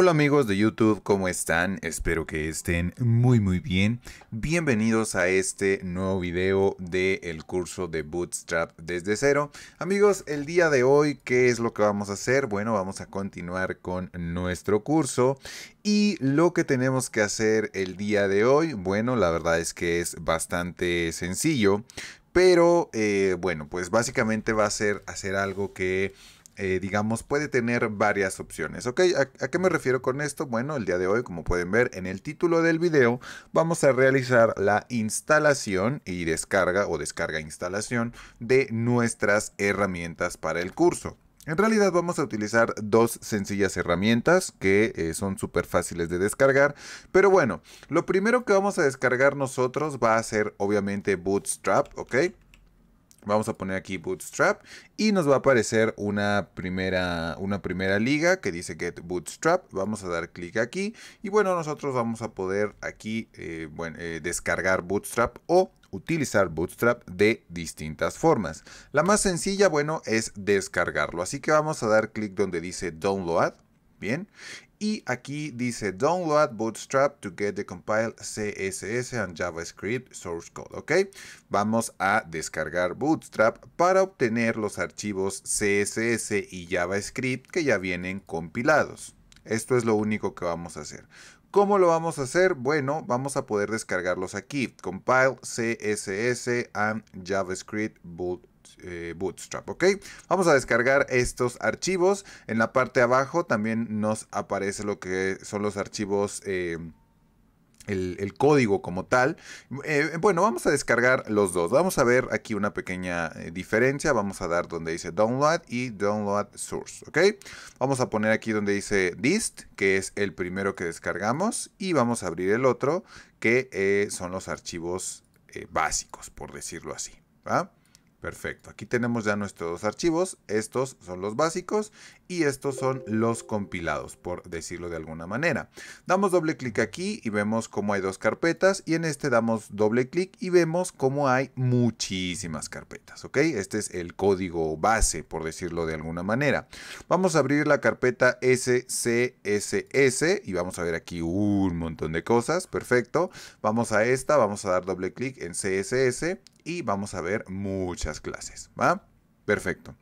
Hola amigos de YouTube, ¿cómo están? Espero que estén muy muy bien. Bienvenidos a este nuevo video del el curso de Bootstrap desde cero. Amigos, el día de hoy, ¿qué es lo que vamos a hacer? Bueno, vamos a continuar con nuestro curso. Y lo que tenemos que hacer el día de hoy, bueno, la verdad es que es bastante sencillo. Pero, eh, bueno, pues básicamente va a ser hacer algo que eh, digamos, puede tener varias opciones. ¿Ok? ¿A, qué me refiero con esto? Bueno, el día de hoy, como pueden ver en el título del video, vamos a realizar la instalación y descarga o descarga instalación de nuestras herramientas para el curso. En realidad vamos a utilizar dos sencillas herramientas que eh, son súper fáciles de descargar. Pero bueno, lo primero que vamos a descargar nosotros va a ser obviamente Bootstrap, ¿ok? Vamos a poner aquí Bootstrap y nos va a aparecer una primera, una primera liga que dice Get Bootstrap. Vamos a dar clic aquí y bueno, nosotros vamos a poder aquí eh, eh, descargar Bootstrap o utilizar Bootstrap de distintas formas. La más sencilla, bueno, es descargarlo. Así que vamos a dar clic donde dice Download. Bien, y aquí dice download Bootstrap to get the compiled CSS and JavaScript source code, ¿ok? Vamos a descargar Bootstrap para obtener los archivos CSS y JavaScript que ya vienen compilados. Esto es lo único que vamos a hacer. ¿Cómo lo vamos a hacer? Bueno, vamos a poder descargarlos aquí. Compile CSS and JavaScript boot eh, Bootstrap, ¿ok? Vamos a descargar estos archivos. En la parte de abajo también nos aparece lo que son los archivos... Eh, el, código como tal. Eh, bueno, vamos a descargar los dos. Vamos a ver aquí una pequeña diferencia. Vamos a dar donde dice download y download source, ¿ok? Vamos a poner aquí donde dice dist, que es el primero que descargamos. Y vamos a abrir el otro, que son los archivos básicos, por decirlo así, ¿va? Perfecto, aquí tenemos ya nuestros dos archivos, estos son los básicos y estos son los compilados, por decirlo de alguna manera. Damos doble clic aquí y vemos cómo hay dos carpetas y en este damos doble clic y vemos cómo hay muchísimas carpetas, ¿ok? Este es el código base, por decirlo de alguna manera. Vamos a abrir la carpeta SCSS y vamos a ver aquí un montón de cosas, perfecto. Vamos a esta, vamos a dar doble clic en CSS y vamos a ver muchas clases, ¿va? Perfecto.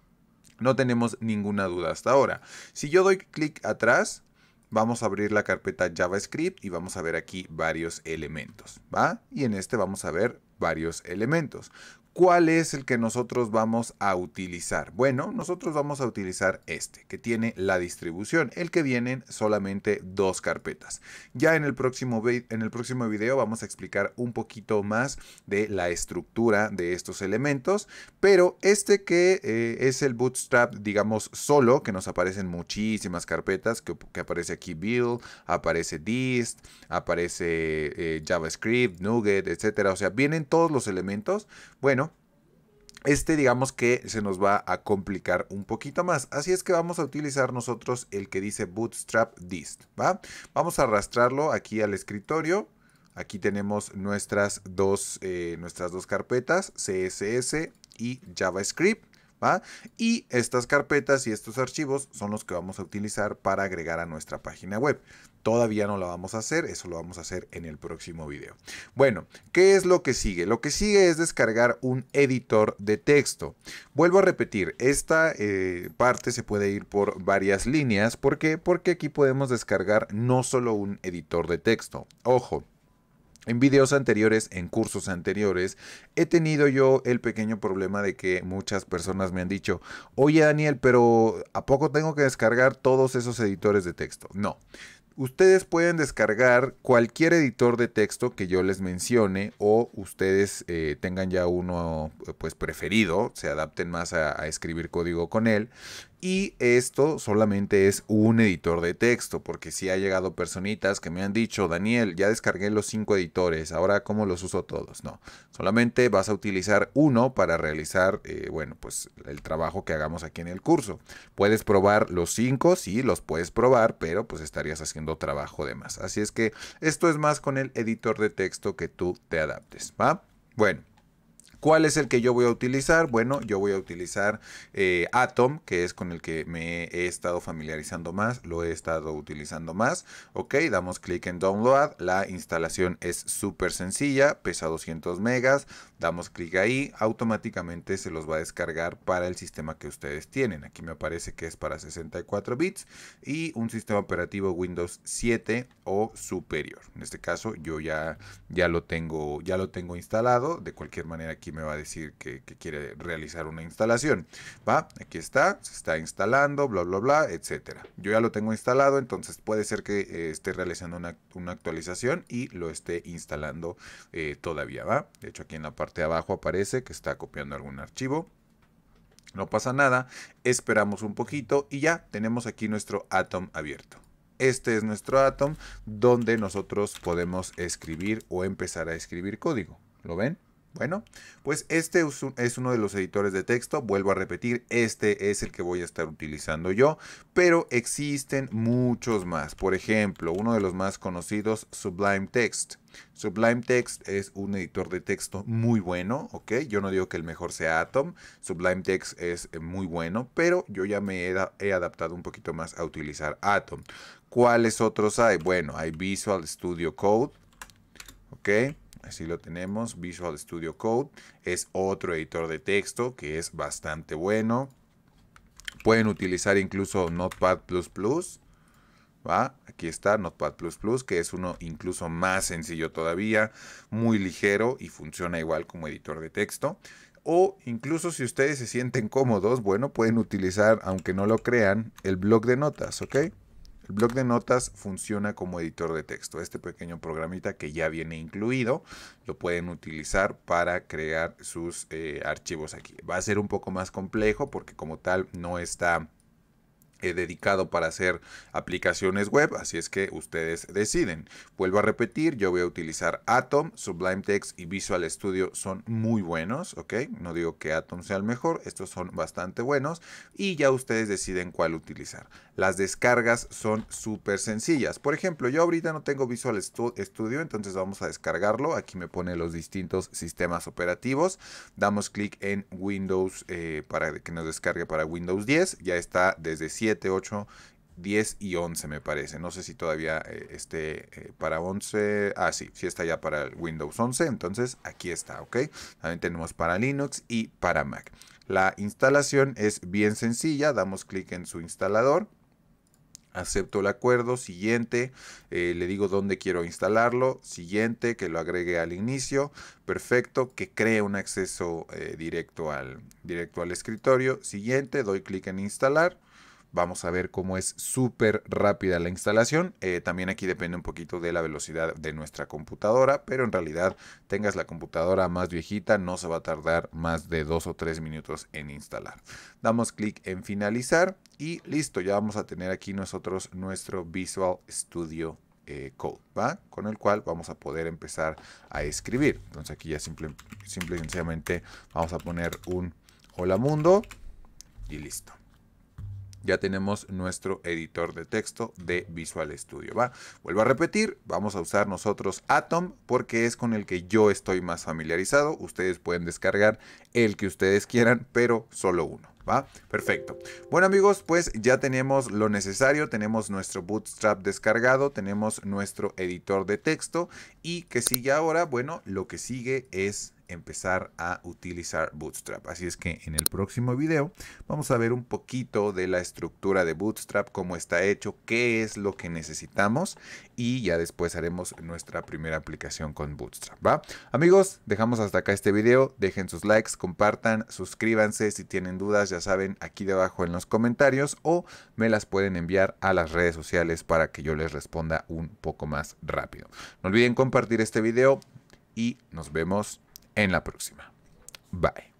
No tenemos ninguna duda hasta ahora. Si yo doy clic atrás, vamos a abrir la carpeta JavaScript y vamos a ver aquí varios elementos, ¿va? Y en este vamos a ver varios elementos. ¿Cuál es el que nosotros vamos a utilizar? Bueno, nosotros vamos a utilizar este, que tiene la distribución, el que vienen solamente dos carpetas. Ya en el próximo, en el próximo video vamos a explicar un poquito más de la estructura de estos elementos, pero este que eh, es el Bootstrap, digamos, solo, que nos aparecen muchísimas carpetas, que, aparece aquí Build, aparece Dist, aparece eh, JavaScript, Nuget, etcétera. O sea, vienen todos los elementos. Bueno, este digamos que se nos va a complicar un poquito más. Así es que vamos a utilizar nosotros el que dice Bootstrap Dist, Vamos a arrastrarlo aquí al escritorio. Aquí tenemos nuestras dos, eh, nuestras dos carpetas, CSS y JavaScript. Y estas carpetas y estos archivos son los que vamos a utilizar para agregar a nuestra página web. Todavía no la vamos a hacer, eso lo vamos a hacer en el próximo video. Bueno, ¿qué es lo que sigue? Lo que sigue es descargar un editor de texto. Vuelvo a repetir, esta eh, parte se puede ir por varias líneas. ¿Por qué? Porque aquí podemos descargar no solo un editor de texto. Ojo, en videos anteriores, en cursos anteriores, he tenido yo el pequeño problema de que muchas personas me han dicho, oye Daniel, pero ¿a poco tengo que descargar todos esos editores de texto? No. Ustedes pueden descargar cualquier editor de texto que yo les mencione o ustedes eh, tengan ya uno pues preferido, se adapten más a escribir código con él y esto solamente es un editor de texto, porque si sí ha llegado personitas que me han dicho, Daniel, ya descargué los cinco editores, ahora cómo los uso todos. No, solamente vas a utilizar uno para realizar, eh, bueno, pues el trabajo que hagamos aquí en el curso. Puedes probar los cinco, sí, los puedes probar, pero pues estarías haciendo trabajo de más. Así es que esto es más con el editor de texto que tú te adaptes, ¿va? Bueno. ¿Cuál es el que yo voy a utilizar? Bueno, yo voy a utilizar eh, Atom, que es con el que me he estado familiarizando más, lo he estado utilizando más. Ok, damos clic en Download, la instalación es súper sencilla, pesa 200 megas, damos clic ahí, automáticamente se los va a descargar para el sistema que ustedes tienen. Aquí me aparece que es para 64 bits y un sistema operativo Windows 7 o superior. En este caso yo ya, ya, lo, tengo, ya lo tengo instalado, de cualquier manera aquí me va a decir que, quiere realizar una instalación. ¿Va? Aquí está, se está instalando, bla, bla, bla, etcétera. Yo ya lo tengo instalado, entonces puede ser que eh, esté realizando una, actualización y lo esté instalando eh, todavía, ¿va? De hecho, aquí en la parte de abajo aparece que está copiando algún archivo. No pasa nada, esperamos un poquito y ya tenemos aquí nuestro Atom abierto. Este es nuestro Atom donde nosotros podemos escribir o empezar a escribir código. ¿Lo ven? Bueno, pues este es, uno de los editores de texto, vuelvo a repetir, este es el que voy a estar utilizando yo, pero existen muchos más. Por ejemplo, uno de los más conocidos, Sublime Text. Sublime Text es un editor de texto muy bueno, ¿ok? Yo no digo que el mejor sea Atom, Sublime Text es eh, muy bueno, pero yo ya me he, he adaptado un poquito más a utilizar Atom. ¿Cuáles otros hay? Bueno, hay Visual Studio Code, ¿ok? así lo tenemos, Visual Studio Code, es otro editor de texto que es bastante bueno. Pueden utilizar incluso Notepad ⁇ ¿Va? Aquí está Notepad ⁇ que es uno incluso más sencillo todavía, muy ligero y funciona igual como editor de texto. O incluso si ustedes se sienten cómodos, bueno, pueden utilizar, aunque no lo crean, el blog de notas, ¿ok? El blog de notas funciona como editor de texto. Este pequeño programita que ya viene incluido lo pueden utilizar para crear sus eh, archivos aquí. Va a ser un poco más complejo porque como tal no está He dedicado para hacer aplicaciones web, así es que ustedes deciden. Vuelvo a repetir, yo voy a utilizar Atom, Sublime Text y Visual Studio son muy buenos, ¿ok? No digo que Atom sea el mejor, estos son bastante buenos y ya ustedes deciden cuál utilizar. Las descargas son súper sencillas. Por ejemplo, yo ahorita no tengo Visual Studio, entonces vamos a descargarlo. Aquí me pone los distintos sistemas operativos. Damos clic en Windows eh, para que nos descargue para Windows 10. Ya está desde 100%. 7, 8, 10 y 11 me parece. No sé si todavía eh, esté eh, para 11. Ah, sí, sí está ya para Windows 11. Entonces aquí está, ¿ok? También tenemos para Linux y para Mac. La instalación es bien sencilla. Damos clic en su instalador. Acepto el acuerdo, siguiente, eh, le digo dónde quiero instalarlo, siguiente, que lo agregue al inicio, perfecto, que cree un acceso directo, al, directo al escritorio, siguiente, doy clic en instalar, Vamos a ver cómo es súper rápida la instalación. Eh, también aquí depende un poquito de la velocidad de nuestra computadora, pero en realidad tengas la computadora más viejita, no se va a tardar más de dos o tres minutos en instalar. Damos clic en finalizar y listo, ya vamos a tener aquí nosotros nuestro Visual Studio eh, Code, ¿va? Con el cual vamos a poder empezar a escribir. Entonces aquí ya simple, simple y sencillamente vamos a poner un hola mundo y listo ya tenemos nuestro editor de texto de Visual Studio. ¿va? Vuelvo a repetir, vamos a usar nosotros Atom porque es con el que yo estoy más familiarizado. Ustedes pueden descargar el que ustedes quieran, pero solo uno. ¿Va? Perfecto. Bueno amigos, pues ya tenemos lo necesario, tenemos nuestro Bootstrap descargado, tenemos nuestro editor de texto y que sigue ahora, bueno, lo que sigue es empezar a utilizar Bootstrap. Así es que en el próximo video vamos a ver un poquito de la estructura de Bootstrap, cómo está hecho, qué es lo que necesitamos y ya después haremos nuestra primera aplicación con Bootstrap, ¿va? Amigos, dejamos hasta acá este video, dejen sus likes, compartan, suscríbanse si tienen dudas, ya saben, aquí debajo en los comentarios o me las pueden enviar a las redes sociales para que yo les responda un poco más rápido. No olviden compartir este video y nos vemos en la próxima. Bye.